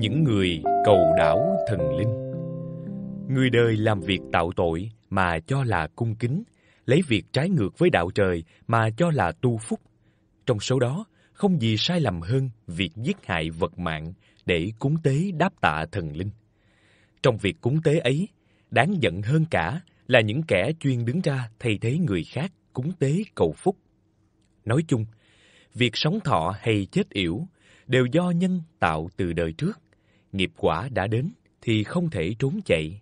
những người cầu đảo thần linh. Người đời làm việc tạo tội mà cho là cung kính, lấy việc trái ngược với đạo trời mà cho là tu phúc. Trong số đó, không gì sai lầm hơn việc giết hại vật mạng để cúng tế đáp tạ thần linh. Trong việc cúng tế ấy, đáng giận hơn cả là những kẻ chuyên đứng ra thay thế người khác cúng tế cầu phúc. Nói chung, việc sống thọ hay chết yểu đều do nhân tạo từ đời trước nghiệp quả đã đến thì không thể trốn chạy.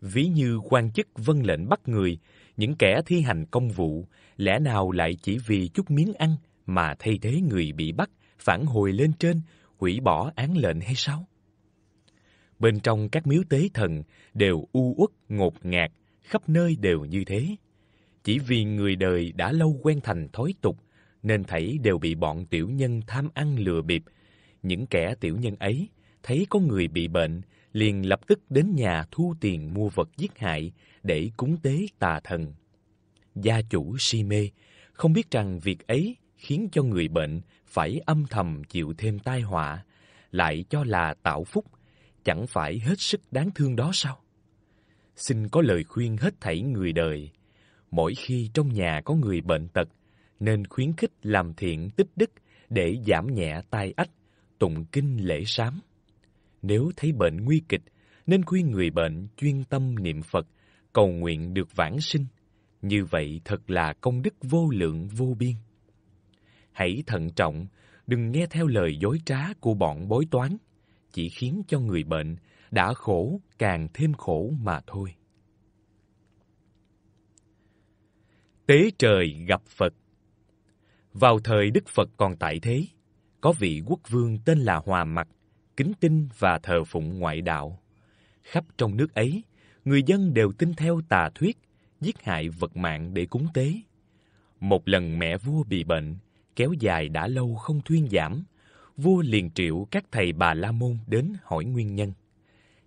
Ví như quan chức vân lệnh bắt người, những kẻ thi hành công vụ, lẽ nào lại chỉ vì chút miếng ăn mà thay thế người bị bắt, phản hồi lên trên, hủy bỏ án lệnh hay sao? Bên trong các miếu tế thần đều u uất ngột ngạt, khắp nơi đều như thế. Chỉ vì người đời đã lâu quen thành thói tục, nên thảy đều bị bọn tiểu nhân tham ăn lừa bịp. Những kẻ tiểu nhân ấy thấy có người bị bệnh, liền lập tức đến nhà thu tiền mua vật giết hại để cúng tế tà thần. Gia chủ si mê, không biết rằng việc ấy khiến cho người bệnh phải âm thầm chịu thêm tai họa, lại cho là tạo phúc, chẳng phải hết sức đáng thương đó sao? Xin có lời khuyên hết thảy người đời, mỗi khi trong nhà có người bệnh tật, nên khuyến khích làm thiện tích đức để giảm nhẹ tai ách, tụng kinh lễ sám nếu thấy bệnh nguy kịch nên khuyên người bệnh chuyên tâm niệm Phật, cầu nguyện được vãng sinh. Như vậy thật là công đức vô lượng vô biên. Hãy thận trọng, đừng nghe theo lời dối trá của bọn bói toán, chỉ khiến cho người bệnh đã khổ càng thêm khổ mà thôi. Tế trời gặp Phật Vào thời Đức Phật còn tại thế, có vị quốc vương tên là Hòa Mặc kính tin và thờ phụng ngoại đạo. Khắp trong nước ấy, người dân đều tin theo tà thuyết giết hại vật mạng để cúng tế. Một lần mẹ vua bị bệnh, kéo dài đã lâu không thuyên giảm, vua liền triệu các thầy bà La Môn đến hỏi nguyên nhân.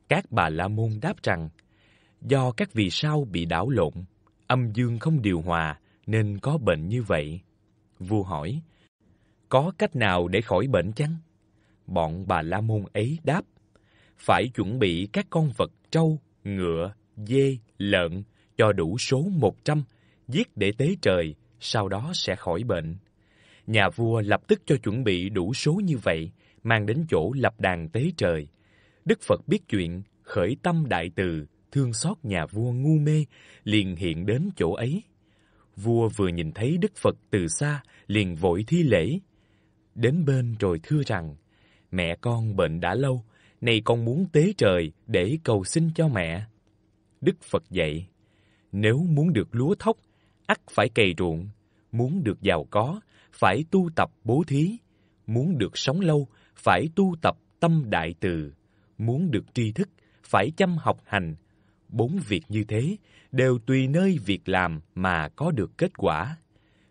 Các bà La Môn đáp rằng, do các vì sao bị đảo lộn, âm dương không điều hòa nên có bệnh như vậy. Vua hỏi, có cách nào để khỏi bệnh chăng? bọn bà la môn ấy đáp phải chuẩn bị các con vật trâu ngựa dê lợn cho đủ số một trăm giết để tế trời sau đó sẽ khỏi bệnh nhà vua lập tức cho chuẩn bị đủ số như vậy mang đến chỗ lập đàn tế trời đức phật biết chuyện khởi tâm đại từ thương xót nhà vua ngu mê liền hiện đến chỗ ấy vua vừa nhìn thấy đức phật từ xa liền vội thi lễ đến bên rồi thưa rằng mẹ con bệnh đã lâu, nay con muốn tế trời để cầu xin cho mẹ. Đức Phật dạy, nếu muốn được lúa thóc, ắt phải cày ruộng, muốn được giàu có, phải tu tập bố thí, muốn được sống lâu, phải tu tập tâm đại từ, muốn được tri thức, phải chăm học hành. Bốn việc như thế đều tùy nơi việc làm mà có được kết quả.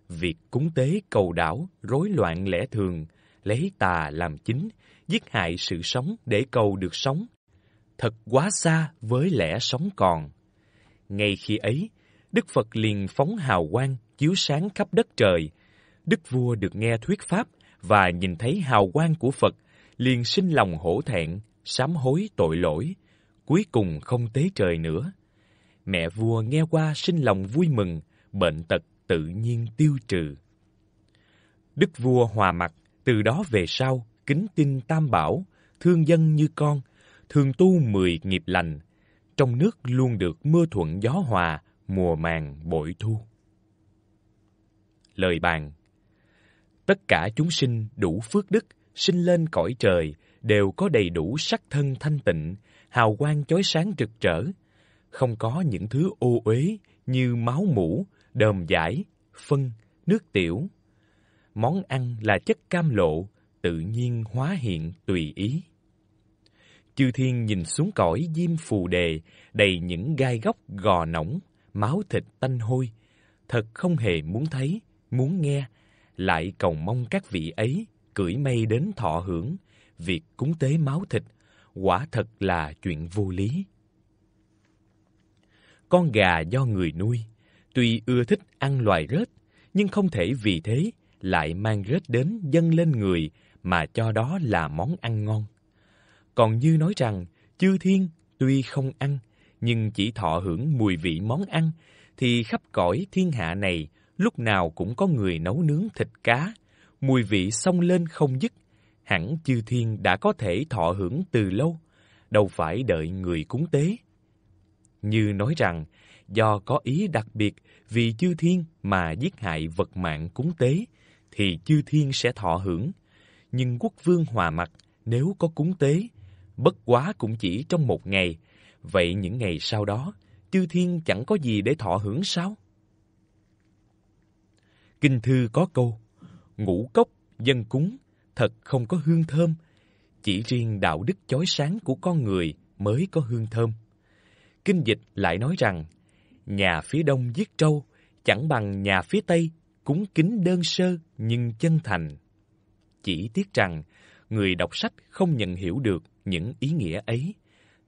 Việc cúng tế cầu đảo, rối loạn lẽ thường, lấy tà làm chính, giết hại sự sống để cầu được sống. Thật quá xa với lẽ sống còn. Ngay khi ấy, Đức Phật liền phóng hào quang chiếu sáng khắp đất trời. Đức vua được nghe thuyết pháp và nhìn thấy hào quang của Phật, liền sinh lòng hổ thẹn, sám hối tội lỗi, cuối cùng không tế trời nữa. Mẹ vua nghe qua sinh lòng vui mừng, bệnh tật tự nhiên tiêu trừ. Đức vua hòa mặt từ đó về sau, kính tin tam bảo, thương dân như con, thường tu mười nghiệp lành, trong nước luôn được mưa thuận gió hòa, mùa màng bội thu. Lời bàn Tất cả chúng sinh đủ phước đức, sinh lên cõi trời, đều có đầy đủ sắc thân thanh tịnh, hào quang chói sáng rực rỡ, không có những thứ ô uế như máu mũ, đờm giải, phân, nước tiểu, món ăn là chất cam lộ, tự nhiên hóa hiện tùy ý. Chư thiên nhìn xuống cõi diêm phù đề, đầy những gai góc gò nóng máu thịt tanh hôi, thật không hề muốn thấy, muốn nghe, lại cầu mong các vị ấy cưỡi mây đến thọ hưởng, việc cúng tế máu thịt, quả thật là chuyện vô lý. Con gà do người nuôi, tuy ưa thích ăn loài rết, nhưng không thể vì thế lại mang rết đến dâng lên người mà cho đó là món ăn ngon. Còn như nói rằng, chư thiên tuy không ăn, nhưng chỉ thọ hưởng mùi vị món ăn, thì khắp cõi thiên hạ này lúc nào cũng có người nấu nướng thịt cá, mùi vị xông lên không dứt, hẳn chư thiên đã có thể thọ hưởng từ lâu, đâu phải đợi người cúng tế. Như nói rằng, do có ý đặc biệt vì chư thiên mà giết hại vật mạng cúng tế, thì chư thiên sẽ thọ hưởng, nhưng quốc vương hòa mặt nếu có cúng tế, bất quá cũng chỉ trong một ngày, vậy những ngày sau đó, chư thiên chẳng có gì để thọ hưởng sao? Kinh thư có câu, ngũ cốc, dân cúng, thật không có hương thơm, chỉ riêng đạo đức chói sáng của con người mới có hương thơm. Kinh dịch lại nói rằng, nhà phía đông giết trâu, chẳng bằng nhà phía tây cúng kính đơn sơ nhưng chân thành. Chỉ tiếc rằng người đọc sách không nhận hiểu được những ý nghĩa ấy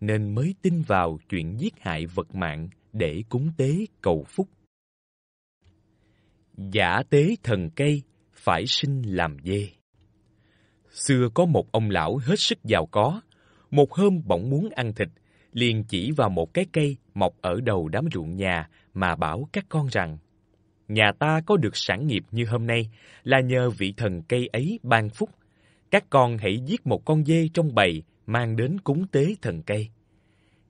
nên mới tin vào chuyện giết hại vật mạng để cúng tế cầu phúc. Giả tế thần cây phải sinh làm dê. Xưa có một ông lão hết sức giàu có, một hôm bỗng muốn ăn thịt, liền chỉ vào một cái cây mọc ở đầu đám ruộng nhà mà bảo các con rằng: nhà ta có được sản nghiệp như hôm nay là nhờ vị thần cây ấy ban phúc. Các con hãy giết một con dê trong bầy mang đến cúng tế thần cây.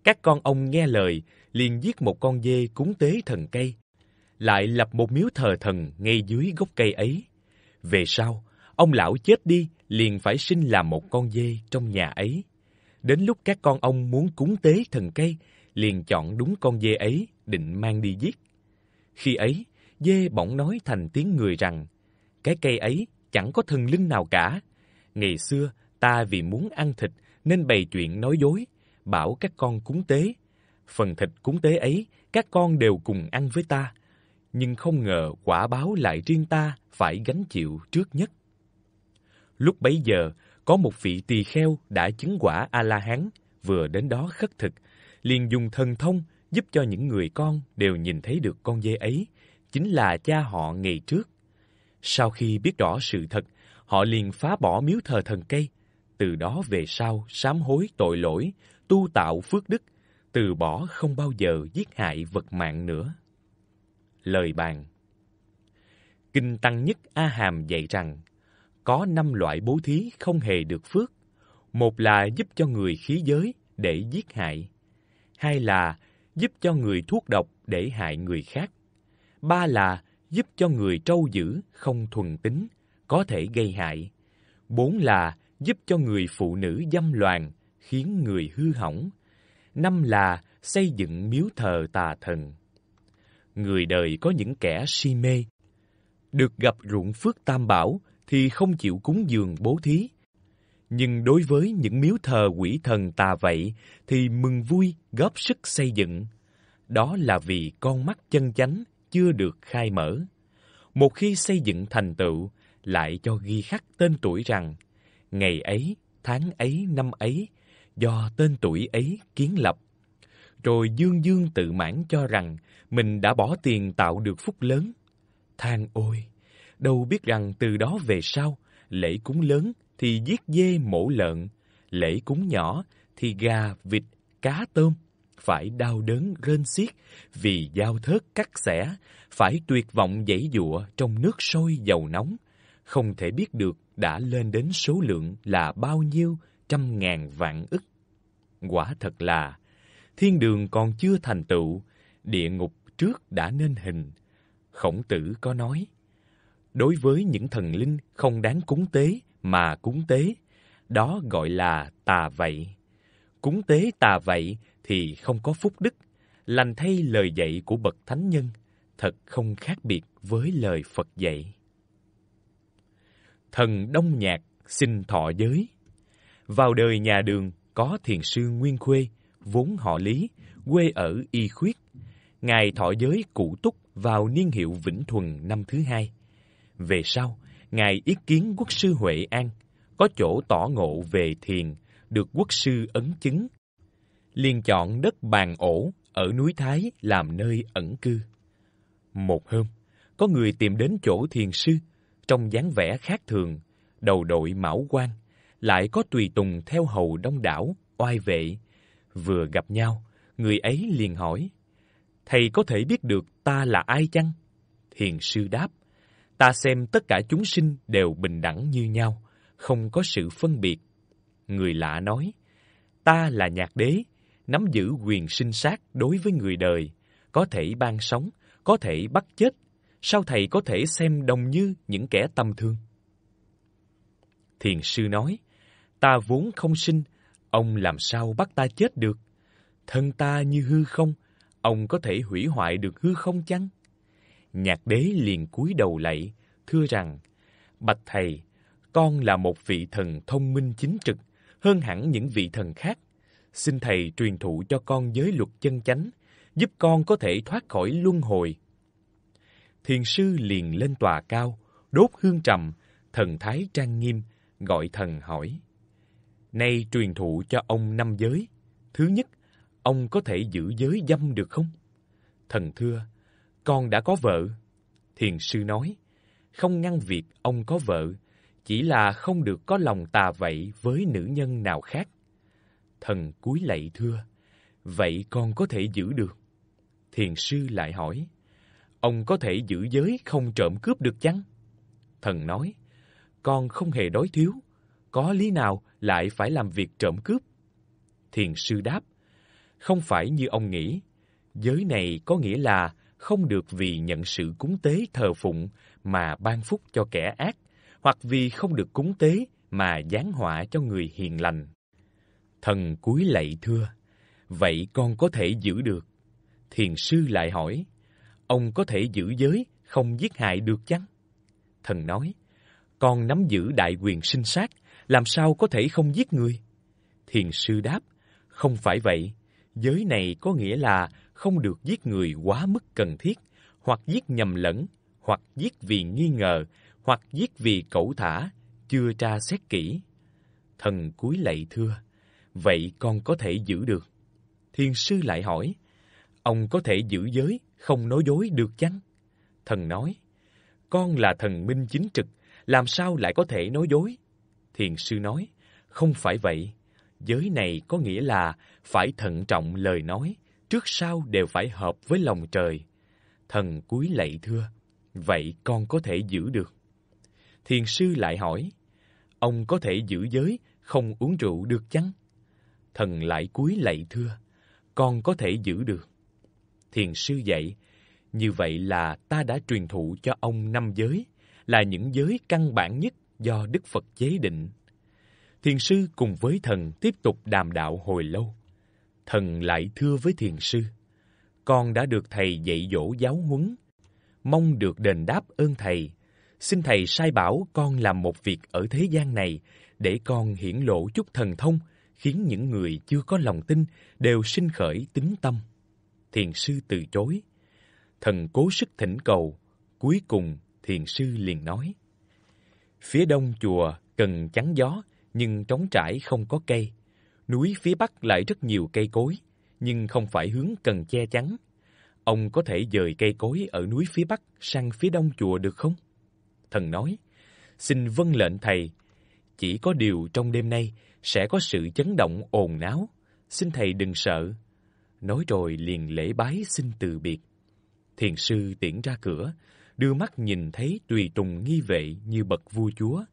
Các con ông nghe lời, liền giết một con dê cúng tế thần cây, lại lập một miếu thờ thần ngay dưới gốc cây ấy. Về sau, ông lão chết đi liền phải sinh làm một con dê trong nhà ấy. Đến lúc các con ông muốn cúng tế thần cây, liền chọn đúng con dê ấy định mang đi giết. Khi ấy, dê bỗng nói thành tiếng người rằng, cái cây ấy chẳng có thần linh nào cả. Ngày xưa, ta vì muốn ăn thịt nên bày chuyện nói dối, bảo các con cúng tế. Phần thịt cúng tế ấy, các con đều cùng ăn với ta. Nhưng không ngờ quả báo lại riêng ta phải gánh chịu trước nhất. Lúc bấy giờ, có một vị tỳ kheo đã chứng quả A-la-hán, vừa đến đó khất thực, liền dùng thần thông giúp cho những người con đều nhìn thấy được con dê ấy, chính là cha họ ngày trước. Sau khi biết rõ sự thật, họ liền phá bỏ miếu thờ thần cây. Từ đó về sau, sám hối tội lỗi, tu tạo phước đức, từ bỏ không bao giờ giết hại vật mạng nữa. Lời bàn Kinh Tăng Nhất A Hàm dạy rằng, có năm loại bố thí không hề được phước. Một là giúp cho người khí giới để giết hại. Hai là giúp cho người thuốc độc để hại người khác ba là giúp cho người trâu dữ không thuần tính, có thể gây hại. Bốn là giúp cho người phụ nữ dâm loạn, khiến người hư hỏng. Năm là xây dựng miếu thờ tà thần. Người đời có những kẻ si mê. Được gặp ruộng phước tam bảo thì không chịu cúng dường bố thí. Nhưng đối với những miếu thờ quỷ thần tà vậy thì mừng vui góp sức xây dựng. Đó là vì con mắt chân chánh chưa được khai mở. Một khi xây dựng thành tựu, lại cho ghi khắc tên tuổi rằng ngày ấy, tháng ấy, năm ấy do tên tuổi ấy kiến lập. Rồi dương dương tự mãn cho rằng mình đã bỏ tiền tạo được phúc lớn. Than ôi, đâu biết rằng từ đó về sau, lễ cúng lớn thì giết dê mổ lợn, lễ cúng nhỏ thì gà, vịt, cá tôm phải đau đớn rên xiết vì dao thớt cắt xẻ, phải tuyệt vọng dãy dụa trong nước sôi dầu nóng, không thể biết được đã lên đến số lượng là bao nhiêu trăm ngàn vạn ức. Quả thật là, thiên đường còn chưa thành tựu, địa ngục trước đã nên hình. Khổng tử có nói, đối với những thần linh không đáng cúng tế mà cúng tế, đó gọi là tà vậy cúng tế tà vậy thì không có phúc đức, lành thay lời dạy của bậc thánh nhân, thật không khác biệt với lời Phật dạy. Thần Đông Nhạc xin thọ giới. Vào đời nhà Đường có thiền sư Nguyên Khuê, vốn họ Lý, quê ở Y Khuyết. Ngài thọ giới cụ túc vào niên hiệu Vĩnh Thuần năm thứ hai. Về sau, Ngài ý kiến quốc sư Huệ An, có chỗ tỏ ngộ về thiền, được quốc sư ấn chứng. Liền chọn đất bàn ổ ở núi Thái làm nơi ẩn cư. Một hôm, có người tìm đến chỗ thiền sư, trong dáng vẻ khác thường, đầu đội mão quan, lại có tùy tùng theo hầu đông đảo, oai vệ. Vừa gặp nhau, người ấy liền hỏi, Thầy có thể biết được ta là ai chăng? Thiền sư đáp, ta xem tất cả chúng sinh đều bình đẳng như nhau, không có sự phân biệt người lạ nói, ta là nhạc đế, nắm giữ quyền sinh sát đối với người đời, có thể ban sống, có thể bắt chết, sao thầy có thể xem đồng như những kẻ tâm thương Thiền sư nói, ta vốn không sinh, ông làm sao bắt ta chết được? Thân ta như hư không, ông có thể hủy hoại được hư không chăng? Nhạc đế liền cúi đầu lạy, thưa rằng, Bạch Thầy, con là một vị thần thông minh chính trực, hơn hẳn những vị thần khác. Xin thầy truyền thụ cho con giới luật chân chánh, giúp con có thể thoát khỏi luân hồi. Thiền sư liền lên tòa cao, đốt hương trầm, thần thái trang nghiêm, gọi thần hỏi: "Nay truyền thụ cho ông năm giới, thứ nhất, ông có thể giữ giới dâm được không?" Thần thưa: "Con đã có vợ." Thiền sư nói: "Không ngăn việc ông có vợ, chỉ là không được có lòng tà vậy với nữ nhân nào khác. Thần cúi lạy thưa, vậy con có thể giữ được? Thiền sư lại hỏi, ông có thể giữ giới không trộm cướp được chăng? Thần nói, con không hề đói thiếu, có lý nào lại phải làm việc trộm cướp? Thiền sư đáp, không phải như ông nghĩ, giới này có nghĩa là không được vì nhận sự cúng tế thờ phụng mà ban phúc cho kẻ ác hoặc vì không được cúng tế mà giáng họa cho người hiền lành. Thần cúi lạy thưa, vậy con có thể giữ được? Thiền sư lại hỏi, ông có thể giữ giới không giết hại được chăng? Thần nói, con nắm giữ đại quyền sinh sát, làm sao có thể không giết người? Thiền sư đáp, không phải vậy, giới này có nghĩa là không được giết người quá mức cần thiết, hoặc giết nhầm lẫn, hoặc giết vì nghi ngờ, hoặc giết vì cẩu thả, chưa tra xét kỹ. Thần cúi lạy thưa, vậy con có thể giữ được. Thiên sư lại hỏi, ông có thể giữ giới, không nói dối được chăng? Thần nói, con là thần minh chính trực, làm sao lại có thể nói dối? Thiền sư nói, không phải vậy. Giới này có nghĩa là phải thận trọng lời nói, trước sau đều phải hợp với lòng trời. Thần cúi lạy thưa, vậy con có thể giữ được thiền sư lại hỏi, ông có thể giữ giới, không uống rượu được chăng? Thần lại cúi lạy thưa, con có thể giữ được. Thiền sư dạy, như vậy là ta đã truyền thụ cho ông năm giới, là những giới căn bản nhất do Đức Phật chế định. Thiền sư cùng với thần tiếp tục đàm đạo hồi lâu. Thần lại thưa với thiền sư, con đã được thầy dạy dỗ giáo huấn, mong được đền đáp ơn thầy xin thầy sai bảo con làm một việc ở thế gian này để con hiển lộ chút thần thông khiến những người chưa có lòng tin đều sinh khởi tính tâm. Thiền sư từ chối. Thần cố sức thỉnh cầu, cuối cùng thiền sư liền nói. Phía đông chùa cần chắn gió nhưng trống trải không có cây. Núi phía bắc lại rất nhiều cây cối, nhưng không phải hướng cần che chắn. Ông có thể dời cây cối ở núi phía bắc sang phía đông chùa được không? thần nói: "Xin vâng lệnh thầy, chỉ có điều trong đêm nay sẽ có sự chấn động ồn náo, xin thầy đừng sợ." Nói rồi liền lễ bái xin từ biệt. Thiền sư tiễn ra cửa, đưa mắt nhìn thấy tùy tùng nghi vệ như bậc vua chúa.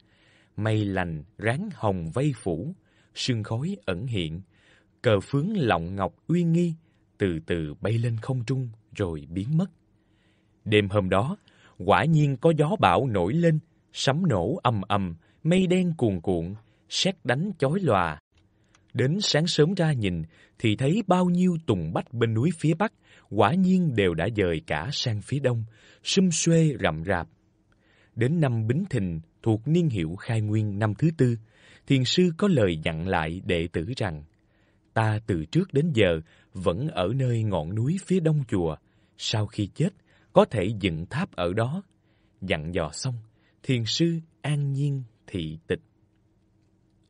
Mây lành ráng hồng vây phủ, sương khói ẩn hiện, cờ phướng lọng ngọc uy nghi từ từ bay lên không trung rồi biến mất. Đêm hôm đó, Quả nhiên có gió bão nổi lên, sấm nổ ầm ầm, mây đen cuồn cuộn, sét đánh chói lòa. Đến sáng sớm ra nhìn thì thấy bao nhiêu tùng bách bên núi phía bắc, quả nhiên đều đã dời cả sang phía đông, sum xuê rậm rạp. Đến năm Bính Thìn thuộc niên hiệu khai nguyên năm thứ tư, thiền sư có lời dặn lại đệ tử rằng Ta từ trước đến giờ vẫn ở nơi ngọn núi phía đông chùa, sau khi chết có thể dựng tháp ở đó. Dặn dò xong, thiền sư an nhiên thị tịch.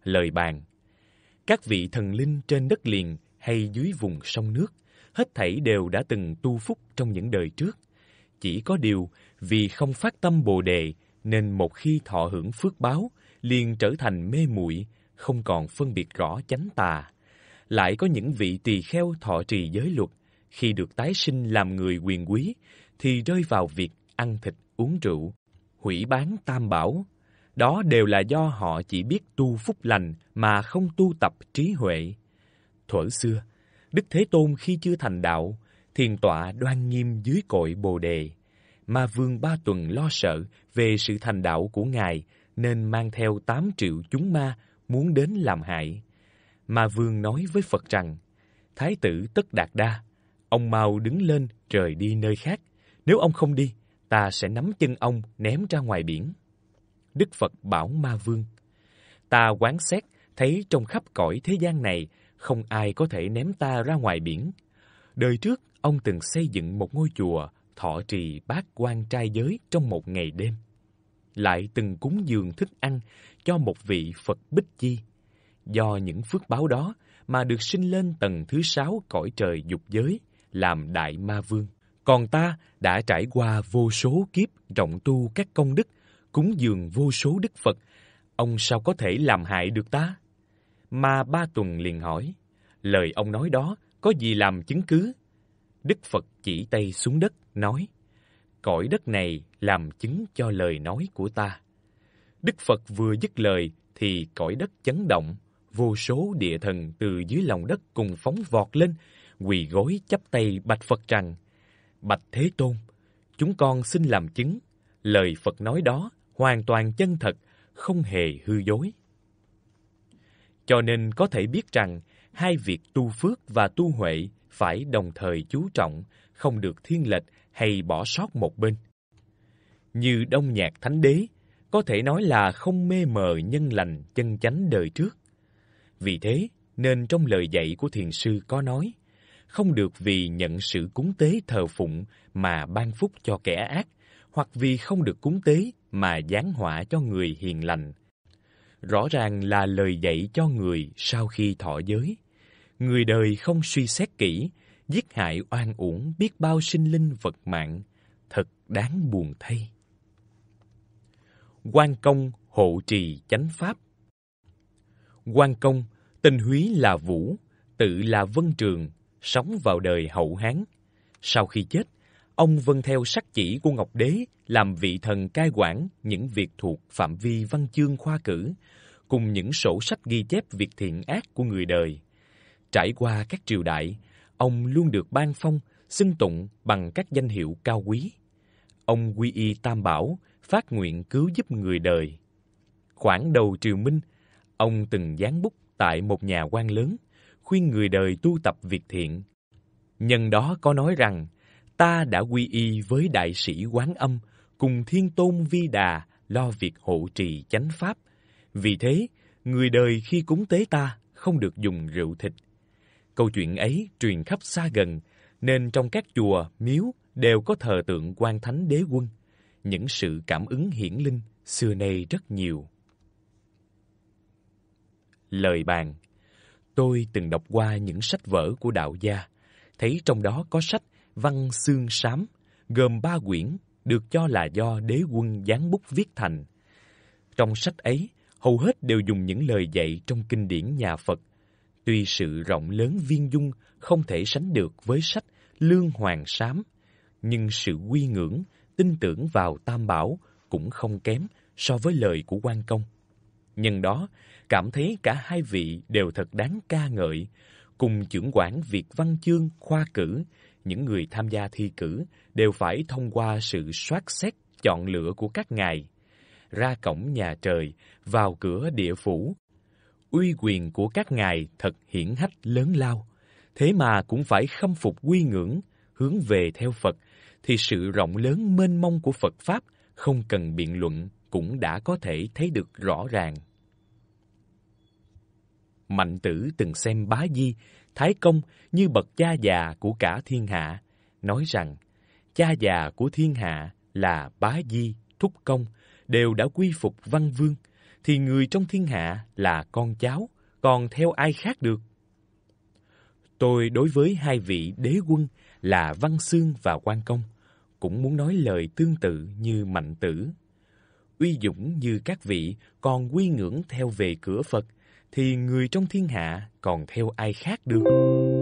Lời bàn Các vị thần linh trên đất liền hay dưới vùng sông nước, hết thảy đều đã từng tu phúc trong những đời trước. Chỉ có điều, vì không phát tâm bồ đề, nên một khi thọ hưởng phước báo, liền trở thành mê muội, không còn phân biệt rõ chánh tà. Lại có những vị tỳ kheo thọ trì giới luật, khi được tái sinh làm người quyền quý, thì rơi vào việc ăn thịt, uống rượu, hủy bán tam bảo. Đó đều là do họ chỉ biết tu phúc lành mà không tu tập trí huệ. Thuở xưa, Đức Thế Tôn khi chưa thành đạo, thiền tọa đoan nghiêm dưới cội Bồ đề, mà Vương Ba Tuần lo sợ về sự thành đạo của ngài nên mang theo tám triệu chúng ma muốn đến làm hại. Mà Vương nói với Phật rằng: Thái tử Tất Đạt Đa, ông mau đứng lên rời đi nơi khác nếu ông không đi, ta sẽ nắm chân ông ném ra ngoài biển. Đức Phật bảo Ma Vương, ta quán xét thấy trong khắp cõi thế gian này không ai có thể ném ta ra ngoài biển. Đời trước, ông từng xây dựng một ngôi chùa thọ trì bát quan trai giới trong một ngày đêm. Lại từng cúng dường thức ăn cho một vị Phật Bích Chi. Do những phước báo đó mà được sinh lên tầng thứ sáu cõi trời dục giới, làm Đại Ma Vương. Còn ta đã trải qua vô số kiếp rộng tu các công đức, cúng dường vô số đức Phật, ông sao có thể làm hại được ta? Mà ba tuần liền hỏi, lời ông nói đó có gì làm chứng cứ? Đức Phật chỉ tay xuống đất, nói, cõi đất này làm chứng cho lời nói của ta. Đức Phật vừa dứt lời thì cõi đất chấn động, vô số địa thần từ dưới lòng đất cùng phóng vọt lên, quỳ gối chắp tay bạch Phật rằng, Bạch Thế Tôn, chúng con xin làm chứng, lời Phật nói đó hoàn toàn chân thật, không hề hư dối. Cho nên có thể biết rằng hai việc tu phước và tu huệ phải đồng thời chú trọng, không được thiên lệch hay bỏ sót một bên. Như Đông Nhạc Thánh Đế, có thể nói là không mê mờ nhân lành chân chánh đời trước. Vì thế, nên trong lời dạy của thiền sư có nói: không được vì nhận sự cúng tế thờ phụng mà ban phúc cho kẻ ác, hoặc vì không được cúng tế mà giáng họa cho người hiền lành. Rõ ràng là lời dạy cho người sau khi thọ giới. Người đời không suy xét kỹ, giết hại oan uổng biết bao sinh linh vật mạng, thật đáng buồn thay. Quan công hộ trì chánh pháp Quan công, tên húy là Vũ, tự là Vân Trường, sống vào đời hậu Hán. Sau khi chết, ông vâng theo sắc chỉ của Ngọc Đế làm vị thần cai quản những việc thuộc phạm vi văn chương khoa cử, cùng những sổ sách ghi chép việc thiện ác của người đời. Trải qua các triều đại, ông luôn được ban phong, xưng tụng bằng các danh hiệu cao quý. Ông quy y Tam Bảo, phát nguyện cứu giúp người đời. Khoảng đầu triều Minh, ông từng gián bút tại một nhà quan lớn – khuyên người đời tu tập việc thiện. Nhân đó có nói rằng, ta đã quy y với đại sĩ Quán Âm cùng Thiên Tôn Vi Đà lo việc hộ trì chánh pháp. Vì thế, người đời khi cúng tế ta không được dùng rượu thịt. Câu chuyện ấy truyền khắp xa gần, nên trong các chùa, miếu đều có thờ tượng quan thánh đế quân. Những sự cảm ứng hiển linh xưa nay rất nhiều. Lời bàn Tôi từng đọc qua những sách vở của đạo gia, thấy trong đó có sách Văn Xương Sám, gồm ba quyển được cho là do đế quân gián bút viết thành. Trong sách ấy, hầu hết đều dùng những lời dạy trong kinh điển nhà Phật. Tuy sự rộng lớn viên dung không thể sánh được với sách Lương Hoàng Sám, nhưng sự quy ngưỡng, tin tưởng vào Tam Bảo cũng không kém so với lời của quan công. Nhân đó, cảm thấy cả hai vị đều thật đáng ca ngợi, cùng trưởng quản việc văn chương, khoa cử, những người tham gia thi cử đều phải thông qua sự soát xét chọn lựa của các ngài. Ra cổng nhà trời, vào cửa địa phủ, uy quyền của các ngài thật hiển hách lớn lao, thế mà cũng phải khâm phục quy ngưỡng, hướng về theo Phật, thì sự rộng lớn mênh mông của Phật Pháp không cần biện luận cũng đã có thể thấy được rõ ràng. Mạnh tử từng xem bá di, thái công như bậc cha già của cả thiên hạ, nói rằng cha già của thiên hạ là bá di, thúc công, đều đã quy phục văn vương, thì người trong thiên hạ là con cháu, còn theo ai khác được. Tôi đối với hai vị đế quân là Văn Xương và Quan Công, cũng muốn nói lời tương tự như Mạnh Tử. Uy dũng như các vị còn quy ngưỡng theo về cửa Phật, thì người trong thiên hạ còn theo ai khác được